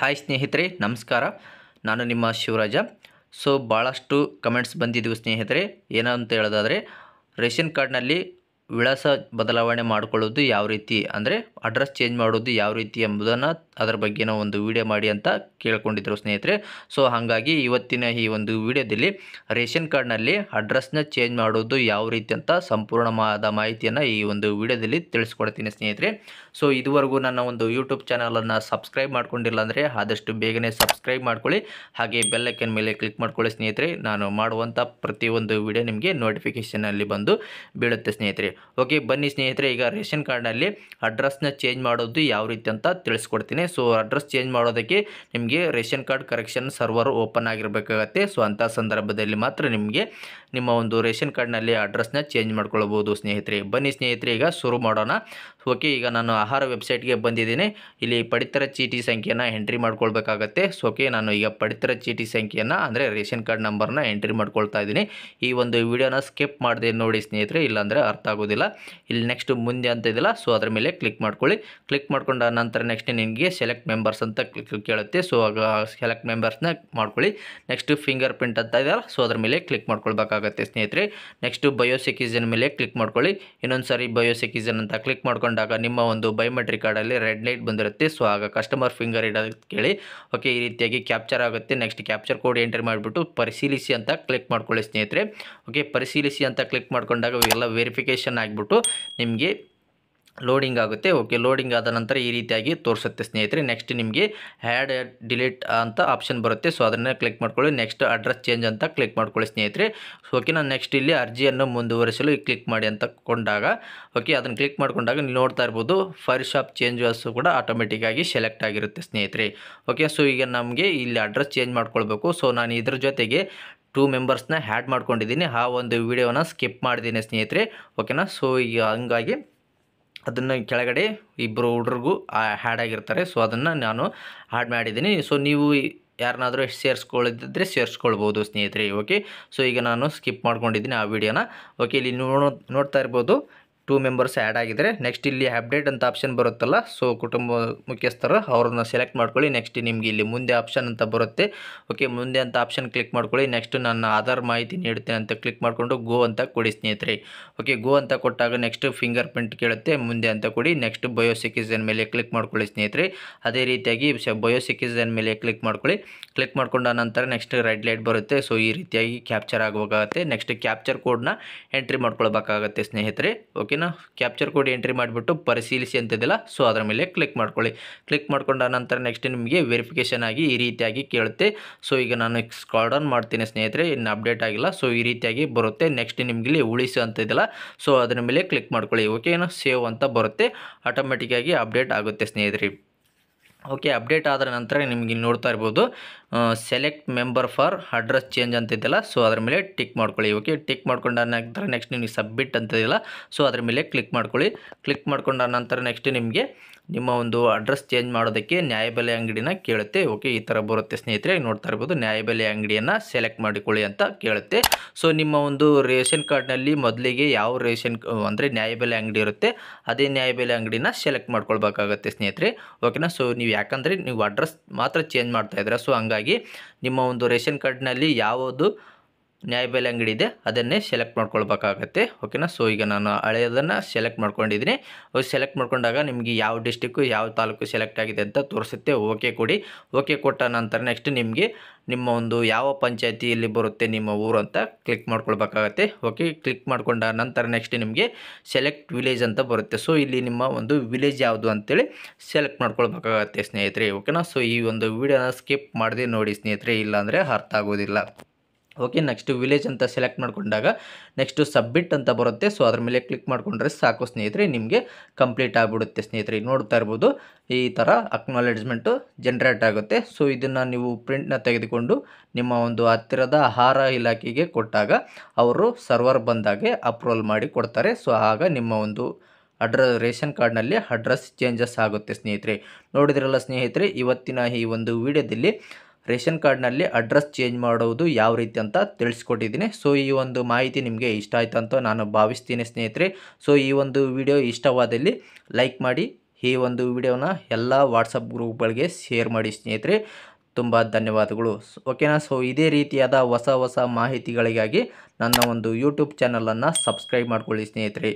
hi ಸ್ನೇಹಿತರೆ ನಮಸ್ಕಾರ ನಾನು ನಿಮ್ಮ ಶಿವರಾಜ ಸೊ ಭಾಳಷ್ಟು ಕಮೆಂಟ್ಸ್ ಬಂದಿದ್ದೀವಿ ಸ್ನೇಹಿತರೆ ಏನಂತ ಹೇಳೋದಾದರೆ ರೇಷನ್ ಕಾರ್ಡ್ನಲ್ಲಿ ವಿಳಾಸ ಬದಲಾವಣೆ ಮಾಡಿಕೊಳ್ಳೋದು ಯಾವ ರೀತಿ ಅಂದರೆ ಅಡ್ರೆಸ್ ಚೇಂಜ್ ಮಾಡೋದು ಯಾವ ರೀತಿ ಎಂಬುದನ್ನು ಅದರ ಬಗ್ಗೆನೋ ಒಂದು ವಿಡಿಯೋ ಮಾಡಿ ಅಂತ ಕೇಳ್ಕೊಂಡಿದ್ದರು ಸ್ನೇಹಿತರೆ ಸೊ ಹಾಗಾಗಿ ಇವತ್ತಿನ ಈ ಒಂದು ವಿಡಿಯೋದಲ್ಲಿ ರೇಷನ್ ಕಾರ್ಡ್ನಲ್ಲಿ ಅಡ್ರೆಸ್ನ ಚೇಂಜ್ ಮಾಡೋದು ಯಾವ ರೀತಿ ಅಂತ ಸಂಪೂರ್ಣವಾದ ಮಾಹಿತಿಯನ್ನು ಈ ಒಂದು ವಿಡಿಯೋದಲ್ಲಿ ತಿಳಿಸ್ಕೊಡ್ತೀನಿ ಸ್ನೇಹಿತರೆ ಸೊ ಇದುವರೆಗೂ ನನ್ನ ಒಂದು ಯೂಟ್ಯೂಬ್ ಚಾನಲನ್ನು ಸಬ್ಸ್ಕ್ರೈಬ್ ಮಾಡ್ಕೊಂಡಿಲ್ಲ ಅಂದರೆ ಆದಷ್ಟು ಬೇಗನೆ ಸಬ್ಸ್ಕ್ರೈಬ್ ಮಾಡ್ಕೊಳ್ಳಿ ಹಾಗೆ ಬೆಲ್ಲೈಕನ್ ಮೇಲೆ ಕ್ಲಿಕ್ ಮಾಡ್ಕೊಳ್ಳಿ ಸ್ನೇಹಿತರೆ ನಾನು ಮಾಡುವಂಥ ಪ್ರತಿಯೊಂದು ವಿಡಿಯೋ ನಿಮಗೆ ನೋಟಿಫಿಕೇಷನಲ್ಲಿ ಬಂದು ಬೀಳುತ್ತೆ ಸ್ನೇಹಿತರೆ ಓಕೆ ಬನ್ನಿ ಸ್ನೇಹಿತರೆ ಈಗ ರೇಷನ್ ಕಾರ್ಡ್ನಲ್ಲಿ ಅಡ್ರೆಸ್ನ ಚೇಂಜ್ ಮಾಡೋದು ಯಾವ ರೀತಿ ಅಂತ ತಿಳಿಸ್ಕೊಡ್ತೀನಿ ಸೊ ಅಡ್ರೆಸ್ ಚೇಂಜ್ ಮಾಡೋದಕ್ಕೆ ನಿಮಗೆ ration card correction server open ಆಗಿರಬೇಕಾಗತ್ತೆ ಸೊ ಅಂಥ ಸಂದರ್ಭದಲ್ಲಿ ಮಾತ್ರ ನಿಮಗೆ ನಿಮ್ಮ ಒಂದು ರೇಷನ್ ಕಾರ್ಡ್ನಲ್ಲಿ ಅಡ್ರೆಸ್ನ ಚೇಂಜ್ ಮಾಡ್ಕೊಳ್ಬೋದು ಸ್ನೇಹಿತರೆ ಬನ್ನಿ ಸ್ನೇಹಿತರೆ ಈಗ ಶುರು ಮಾಡೋಣ ಓಕೆ ಈಗ ನಾನು ಆಹಾರ ವೆಬ್ಸೈಟ್ಗೆ ಬಂದಿದ್ದೀನಿ ಇಲ್ಲಿ ಪಡಿತರ ಚೀಟಿ ಸಂಖ್ಯೆಯನ್ನು ಎಂಟ್ರಿ ಮಾಡ್ಕೊಳ್ಬೇಕಾಗತ್ತೆ ಸೊ ಓಕೆ ನಾನು ಈಗ ಪಡಿತರ ಚೀಟಿ ಸಂಖ್ಯೆಯನ್ನು ಅಂದರೆ ರೇಷನ್ ಕಾರ್ಡ್ ನಂಬರ್ನ ಎಂಟ್ರಿ ಮಾಡ್ಕೊಳ್ತಾ ಇದ್ದೀನಿ ಈ ಒಂದು ವಿಡಿಯೋನ ಸ್ಕಿಪ್ ಮಾಡಿದೆ ನೋಡಿ ಸ್ನೇಹಿತರೆ ಇಲ್ಲಾಂದರೆ ಅರ್ಥ ಆಗೋದಿಲ್ಲ ಇಲ್ಲಿ ನೆಕ್ಸ್ಟ್ ಮುಂದೆ ಅಂತ ಇದೆಲ್ಲ ಸೊ ಅದರ ಮೇಲೆ ಕ್ಲಿಕ್ ಮಾಡ್ಕೊಳ್ಳಿ ಕ್ಲಿಕ್ ಮಾಡ್ಕೊಂಡ ನಂತರ ನೆಕ್ಸ್ಟ್ ನಿಮಗೆ ಸೆಲೆಕ್ಟ್ ಮೆಂಬರ್ಸ್ ಅಂತ ಕ್ಲಿಕ್ ಕೇಳುತ್ತೆ ಸೊ ಆಗ ಸೆಲೆಕ್ಟ್ ಮೆಂಬರ್ಸ್ನ ಮಾಡ್ಕೊಳ್ಳಿ ನೆಕ್ಸ್ಟ್ ಫಿಂಗರ್ ಪ್ರಿಂಟ್ ಅಂತ ಇದೆಯಲ್ಲ ಸೊ ಅದ್ರ ಮೇಲೆ ಕ್ಲಿಕ್ ಮಾಡ್ಕೊಳ್ಬೇಕಾಗತ್ತೆ ಸ್ನೇಹಿತರೆ ನೆಕ್ಸ್ಟ್ ಬಯೋಸೆಕೀಸನ್ ಮೇಲೆ ಕ್ಲಿಕ್ ಮಾಡ್ಕೊಳ್ಳಿ ಇನ್ನೊಂದು ಸಾರಿ ಬಯೋಸೆಕೀಸನ್ ಅಂತ ಕ್ಲಿಕ್ ಮಾಡ್ಕೊಂಡು ನಿಮ್ಮ ಒಂದು ಬಯೋಮೆಟ್ರಿಕ್ ಕಾರ್ಡಲ್ಲಿ ರೆಡ್ ಲೈಟ್ ಬಂದಿರುತ್ತೆ ಸೊ ಆಗ ಕಸ್ಟಮರ್ ಫಿಂಗರ್ ಇಡೋದಕ್ಕೆ ಕೇಳಿ ಓಕೆ ಈ ರೀತಿಯಾಗಿ ಕ್ಯಾಪ್ಚರ್ ಆಗುತ್ತೆ ನೆಕ್ಸ್ಟ್ ಕ್ಯಾಪ್ಚರ್ ಕೋಡ್ ಎಂಟ್ರಿ ಮಾಡಿಬಿಟ್ಟು ಪರಿಶೀಲಿಸಿ ಅಂತ ಕ್ಲಿಕ್ ಮಾಡ್ಕೊಳ್ಳಿ ಸ್ನೇಹಿತರೆ ಓಕೆ ಪರಿಶೀಲಿಸಿ ಅಂತ ಕ್ಲಿಕ್ ಮಾಡಿಕೊಂಡಾಗ ಇವೆಲ್ಲ ವೆರಿಫಿಕೇಶನ್ ಆಗಿಬಿಟ್ಟು ನಿಮಗೆ ಲೋಡಿಂಗ್ ಆಗುತ್ತೆ ಓಕೆ ಲೋಡಿಂಗ್ ಆದ ನಂತರ ಈ ರೀತಿಯಾಗಿ ತೋರಿಸುತ್ತೆ ಸ್ನೇಹಿತರೆ ನೆಕ್ಸ್ಟ್ ನಿಮಗೆ ಹ್ಯಾಡ್ ಡಿಲೀಟ್ ಅಂತ ಆಪ್ಷನ್ ಬರುತ್ತೆ ಸೊ ಅದನ್ನು ಕ್ಲಿಕ್ ಮಾಡ್ಕೊಳ್ಳಿ ನೆಕ್ಸ್ಟ್ ಅಡ್ರೆಸ್ ಚೇಂಜ್ ಅಂತ ಕ್ಲಿಕ್ ಮಾಡ್ಕೊಳ್ಳಿ ಸ್ನೇಹಿತರೆ ಓಕೆ ನಾನು ನೆಕ್ಸ್ಟ್ ಇಲ್ಲಿ ಅರ್ಜಿಯನ್ನು ಮುಂದುವರಿಸಲು ಕ್ಲಿಕ್ ಮಾಡಿ ಅಂತ ಕೊಂಡಾಗ ಓಕೆ ಅದನ್ನು ಕ್ಲಿಕ್ ಮಾಡಿಕೊಂಡಾಗ ನೀವು ನೋಡ್ತಾ ಇರ್ಬೋದು ಫೈರ್ ಶಾಪ್ ಚೇಂಜಸ್ಸು ಕೂಡ ಆಟೋಮೆಟಿಕ್ಕಾಗಿ ಸೆಲೆಕ್ಟ್ ಆಗಿರುತ್ತೆ ಸ್ನೇಹಿತರೆ ಓಕೆ ಸೊ ಈಗ ನಮಗೆ ಇಲ್ಲಿ ಅಡ್ರೆಸ್ ಚೇಂಜ್ ಮಾಡ್ಕೊಳ್ಬೇಕು ಸೊ ನಾನು ಇದ್ರ ಜೊತೆಗೆ ಟೂ ಮೆಂಬರ್ಸ್ನ ಹ್ಯಾಡ್ ಮಾಡ್ಕೊಂಡಿದ್ದೀನಿ ಆ ಒಂದು ವಿಡಿಯೋನ ಸ್ಕಿಪ್ ಮಾಡಿದ್ದೀನಿ ಸ್ನೇಹಿತರೆ ಓಕೆನಾ ಸೊ ಈಗ ಹಂಗಾಗಿ ಅದನ್ನು ಕೆಳಗಡೆ ಇಬ್ಬರು ಹುಡುಗರಿಗೂ ಆ ಹ್ಯಾಡಾಗಿರ್ತಾರೆ ಸೊ ಅದನ್ನು ನಾನು ಹ್ಯಾಡ್ ಮಾಡಿದ್ದೀನಿ ಸೊ ನೀವು ಯಾರನ್ನಾದರೂ ಸೇರಿಸ್ಕೊಳ್ಳಿದ್ದರೆ ಸೇರಿಸ್ಕೊಳ್ಬೋದು ಸ್ನೇಹಿತರೆ ಓಕೆ ಸೊ ಈಗ ನಾನು ಸ್ಕಿಪ್ ಮಾಡ್ಕೊಂಡಿದ್ದೀನಿ ಆ ವಿಡಿಯೋನ ಓಕೆ ಇಲ್ಲಿ ನೋಡೋ ನೋಡ್ತಾ ಇರ್ಬೋದು ಟೂ ಮೆಂಬರ್ಸ್ ಆ್ಯಡ್ ಆಗಿದ್ದರೆ ನೆಕ್ಸ್ಟ್ ಇಲ್ಲಿ ಅಪ್ಡೇಟ್ ಅಂತ ಆಪ್ಷನ್ ಬರುತ್ತಲ್ಲ ಸೊ ಕುಟುಂಬ ಮುಖ್ಯಸ್ಥರು ಅವ್ರನ್ನ ಸೆಲೆಕ್ಟ್ ಮಾಡ್ಕೊಳ್ಳಿ ನೆಕ್ಸ್ಟ್ ನಿಮಗೆ ಇಲ್ಲಿ ಮುಂದೆ ಆಪ್ಷನ್ ಅಂತ ಬರುತ್ತೆ ಓಕೆ ಮುಂದೆ ಅಂತ ಆಪ್ಷನ್ ಕ್ಲಿಕ್ ಮಾಡ್ಕೊಳ್ಳಿ ನೆಕ್ಸ್ಟ್ ನನ್ನ ಆಧಾರ್ ಮಾಹಿತಿ ನೀಡುತ್ತೇನೆ ಅಂತ ಕ್ಲಿಕ್ ಮಾಡಿಕೊಂಡು ಗೋ ಅಂತ ಕೊಡಿ ಸ್ನೇಹಿತರೆ ಓಕೆ ಗೋ ಅಂತ ಕೊಟ್ಟಾಗ ನೆಕ್ಸ್ಟ್ ಫಿಂಗರ್ ಪ್ರಿಂಟ್ ಕೇಳುತ್ತೆ ಮುಂದೆ ಅಂತ ಕೊಡಿ ನೆಕ್ಸ್ಟ್ ಬಯೋಸಿಟಿಸನ್ ಮೇಲೆ ಕ್ಲಿಕ್ ಮಾಡ್ಕೊಳ್ಳಿ ಸ್ನೇಹಿತರೆ ಅದೇ ರೀತಿಯಾಗಿ ಬಯೋಸಿಕಿಝನ್ ಮೇಲೆ ಕ್ಲಿಕ್ ಮಾಡ್ಕೊಳ್ಳಿ ಕ್ಲಿಕ್ ಮಾಡಿಕೊಂಡ ನಂತರ ನೆಕ್ಸ್ಟ್ ರೆಡ್ ಲೈಟ್ ಬರುತ್ತೆ ಸೊ ಈ ರೀತಿಯಾಗಿ ಕ್ಯಾಪ್ಚರ್ ಆಗಬೇಕಾಗತ್ತೆ ನೆಕ್ಸ್ಟ್ ಕ್ಯಾಪ್ಚರ್ ಕೋಡ್ನ ಎಂಟ್ರಿ ಮಾಡ್ಕೊಳ್ಬೇಕಾಗುತ್ತೆ ಸ್ನೇಹಿತರೆ ಓಕೆ ಓಕೆನಾ ಕ್ಯಾಪ್ಚರ್ ಕೋಡ್ ಎಂಟ್ರಿ ಮಾಡಿಬಿಟ್ಟು ಪರಿಶೀಲಿಸಿ ಅಂತದಿಲ್ಲ ಸೊ ಅದರ ಮೇಲೆ ಕ್ಲಿಕ್ ಮಾಡ್ಕೊಳ್ಳಿ ಕ್ಲಿಕ್ ಮಾಡ್ಕೊಂಡ ನಂತರ ನೆಕ್ಸ್ಟ್ ನಿಮಗೆ ವೆರಿಫಿಕೇಷನ್ ಆಗಿ ಈ ರೀತಿಯಾಗಿ ಕೇಳುತ್ತೆ ಸೊ ಈಗ ನಾನು ಸ್ಕ್ರಾಲ್ ಆನ್ ಮಾಡ್ತೀನಿ ಸ್ನೇಹಿತರೆ ಇನ್ನು ಅಪ್ಡೇಟ್ ಆಗಿಲ್ಲ ಸೊ ಈ ರೀತಿಯಾಗಿ ಬರುತ್ತೆ ನೆಕ್ಸ್ಟ್ ನಿಮಗೆ ಇಲ್ಲಿ ಉಳಿಸು ಅಂತ ಸೊ ಅದರ ಮೇಲೆ ಕ್ಲಿಕ್ ಮಾಡ್ಕೊಳ್ಳಿ ಓಕೆನಾ ಸೇವ್ ಅಂತ ಬರುತ್ತೆ ಆಟೋಮೆಟಿಕ್ಕಾಗಿ ಅಪ್ಡೇಟ್ ಆಗುತ್ತೆ ಸ್ನೇಹಿತರೆ ಓಕೆ ಅಪ್ಡೇಟ್ ಆದ ನಂತರ ನಿಮಗೆ ನೋಡ್ತಾ ಇರ್ಬೋದು select member for address change ಅಂತಿದ್ದಲ್ಲ ಸೊ ಅದ್ರ ಮೇಲೆ ಟಿಕ್ ಮಾಡ್ಕೊಳ್ಳಿ ಓಕೆ ಟಿಕ್ ಮಾಡ್ಕೊಂಡ ನಂತರ ನೆಕ್ಸ್ಟ್ ನಿಮಗೆ ಸಬ್ಮಿಟ್ ಅಂತ ಇದೆಯಲ್ಲ ಸೊ ಅದ್ರ ಮೇಲೆ ಕ್ಲಿಕ್ ಮಾಡ್ಕೊಳ್ಳಿ ಕ್ಲಿಕ್ ಮಾಡ್ಕೊಂಡ ನಂತರ ನೆಕ್ಸ್ಟ್ ನಿಮಗೆ ನಿಮ್ಮ ಒಂದು ಅಡ್ರೆಸ್ ಚೇಂಜ್ ಮಾಡೋದಕ್ಕೆ ನ್ಯಾಯಬೆಲೆ ಅಂಗಡಿನ ಕೇಳುತ್ತೆ ಓಕೆ ಈ ಥರ ಬರುತ್ತೆ ಸ್ನೇಹಿತರೆ ನೋಡ್ತಾ ಇರ್ಬೋದು ನ್ಯಾಯಬೆಲೆ ಅಂಗಡಿಯನ್ನು ಸೆಲೆಕ್ಟ್ ಮಾಡಿಕೊಳ್ಳಿ ಅಂತ ಕೇಳುತ್ತೆ ಸೊ ನಿಮ್ಮ ಒಂದು ರೇಷನ್ ಕಾರ್ಡ್ನಲ್ಲಿ ಮೊದಲಿಗೆ ಯಾವ ರೇಷನ್ ಅಂದರೆ ನ್ಯಾಯಬೆಲೆ ಅಂಗಡಿ ಇರುತ್ತೆ ಅದೇ ನ್ಯಾಯಬೆಲೆ ಅಂಗಡಿನ ಸೆಲೆಕ್ಟ್ ಮಾಡ್ಕೊಳ್ಬೇಕಾಗತ್ತೆ ಸ್ನೇಹಿತರೆ ಓಕೆನಾ ಸೊ ನೀವು ಯಾಕಂದರೆ ನೀವು ಅಡ್ರೆಸ್ ಮಾತ್ರ ಚೇಂಜ್ ಮಾಡ್ತಾ ಇದ್ದೀರಾ ಸೊ ಹಂಗಾಗಿ ಹೊರತಾಗಿ ನಿಮ್ಮ ಒಂದು ರೇಷನ್ ಕಾರ್ಡ್ನಲ್ಲಿ ಯಾವುದು ನ್ಯಾಯಬೆಲೆ ಅಂಗಡಿ ಇದೆ ಅದನ್ನೇ ಸೆಲೆಕ್ಟ್ ಮಾಡ್ಕೊಳ್ಬೇಕಾಗತ್ತೆ ಓಕೆನಾ ಸೊ ಈಗ ನಾನು ಹಳೆಯದನ್ನು ಸೆಲೆಕ್ಟ್ ಮಾಡ್ಕೊಂಡಿದ್ದೀನಿ ಸೆಲೆಕ್ಟ್ ಮಾಡ್ಕೊಂಡಾಗ ನಿಮಗೆ ಯಾವ ಡಿಸ್ಟಿಕ್ಕು ಯಾವ ತಾಲೂಕು ಸೆಲೆಕ್ಟ್ ಆಗಿದೆ ಅಂತ ತೋರಿಸುತ್ತೆ ಓಕೆ ಕೊಡಿ ಓಕೆ ಕೊಟ್ಟ ನಂತರ ನೆಕ್ಸ್ಟ್ ನಿಮಗೆ ನಿಮ್ಮ ಒಂದು ಯಾವ ಪಂಚಾಯತಿಯಲ್ಲಿ ಬರುತ್ತೆ ನಿಮ್ಮ ಊರು ಅಂತ ಕ್ಲಿಕ್ ಮಾಡ್ಕೊಳ್ಬೇಕಾಗತ್ತೆ ಓಕೆ ಕ್ಲಿಕ್ ಮಾಡಿಕೊಂಡ ನಂತರ ನೆಕ್ಸ್ಟ್ ನಿಮಗೆ ಸೆಲೆಕ್ಟ್ ವಿಲೇಜ್ ಅಂತ ಬರುತ್ತೆ ಸೊ ಇಲ್ಲಿ ನಿಮ್ಮ ಒಂದು ವಿಲೇಜ್ ಯಾವುದು ಅಂತೇಳಿ ಸೆಲೆಕ್ಟ್ ಮಾಡ್ಕೊಳ್ಬೇಕಾಗತ್ತೆ ಸ್ನೇಹಿತರೆ ಓಕೆನಾ ಸೊ ಈ ಒಂದು ವಿಡಿಯೋನ ಸ್ಕಿಪ್ ಮಾಡಿದೆ ನೋಡಿ ಸ್ನೇಹಿತರೆ ಇಲ್ಲಾಂದರೆ ಅರ್ಥ ಆಗೋದಿಲ್ಲ ಓಕೆ ನೆಕ್ಸ್ಟ್ ವಿಲೇಜ್ ಅಂತ ಸೆಲೆಕ್ಟ್ ಮಾಡಿಕೊಂಡಾಗ ನೆಕ್ಸ್ಟು ಸಬ್ಮಿಟ್ ಅಂತ ಬರುತ್ತೆ ಸೊ ಅದ್ರ ಮೇಲೆ ಕ್ಲಿಕ್ ಮಾಡಿಕೊಂಡ್ರೆ ಸಾಕು ಸ್ನೇಹಿತರೆ ನಿಮಗೆ ಕಂಪ್ಲೀಟ್ ಆಗಿಬಿಡುತ್ತೆ ಸ್ನೇಹಿತರೆ ನೋಡ್ತಾ ಇರ್ಬೋದು ಈ ಥರ ಅಕ್ನಾಲೆಡ್ಜ್ಮೆಂಟು ಜನ್ರೇಟ್ ಆಗುತ್ತೆ ಸೊ ಇದನ್ನು ನೀವು ಪ್ರಿಂಟ್ನ ತೆಗೆದುಕೊಂಡು ನಿಮ್ಮ ಒಂದು ಹತ್ತಿರದ ಆಹಾರ ಇಲಾಖೆಗೆ ಕೊಟ್ಟಾಗ ಅವರು ಸರ್ವರ್ ಬಂದಾಗೆ ಅಪ್ರೂವಲ್ ಮಾಡಿ ಕೊಡ್ತಾರೆ ಸೊ ಆಗ ನಿಮ್ಮ ಒಂದು ಅಡ್ರ ರೇಷನ್ ಕಾರ್ಡ್ನಲ್ಲಿ ಅಡ್ರೆಸ್ ಚೇಂಜಸ್ ಆಗುತ್ತೆ ಸ್ನೇಹಿತರೆ ನೋಡಿದ್ರಲ್ಲ ಸ್ನೇಹಿತರೆ ಇವತ್ತಿನ ಈ ಒಂದು ವಿಡಿಯೋದಲ್ಲಿ ರೇಷನ್ ಕಾರ್ಡ್ನಲ್ಲಿ ಅಡ್ರೆಸ್ ಚೇಂಜ್ ಮಾಡೋದು ಯಾವ ರೀತಿ ಅಂತ ತಿಳಿಸ್ಕೊಟ್ಟಿದ್ದೀನಿ ಸೊ ಈ ಒಂದು ಮಾಹಿತಿ ನಿಮಗೆ ಇಷ್ಟ ಆಯಿತು ಅಂತ ನಾನು ಭಾವಿಸ್ತೀನಿ ಸ್ನೇಹಿತರೆ ಸೊ ಈ ಒಂದು ವಿಡಿಯೋ ಇಷ್ಟವಾದಲ್ಲಿ ಲೈಕ್ ಮಾಡಿ ಈ ಒಂದು ವಿಡಿಯೋನ ಎಲ್ಲ ವಾಟ್ಸಪ್ ಗ್ರೂಪ್ಗಳಿಗೆ ಶೇರ್ ಮಾಡಿ ಸ್ನೇಹಿತರೆ ತುಂಬ ಧನ್ಯವಾದಗಳು ಓಕೆನಾ ಸೊ ಇದೇ ರೀತಿಯಾದ ಹೊಸ ಹೊಸ ಮಾಹಿತಿಗಳಿಗಾಗಿ ನನ್ನ ಒಂದು ಯೂಟ್ಯೂಬ್ ಚಾನಲನ್ನು ಸಬ್ಸ್ಕ್ರೈಬ್ ಮಾಡ್ಕೊಳ್ಳಿ ಸ್ನೇಹಿತರೆ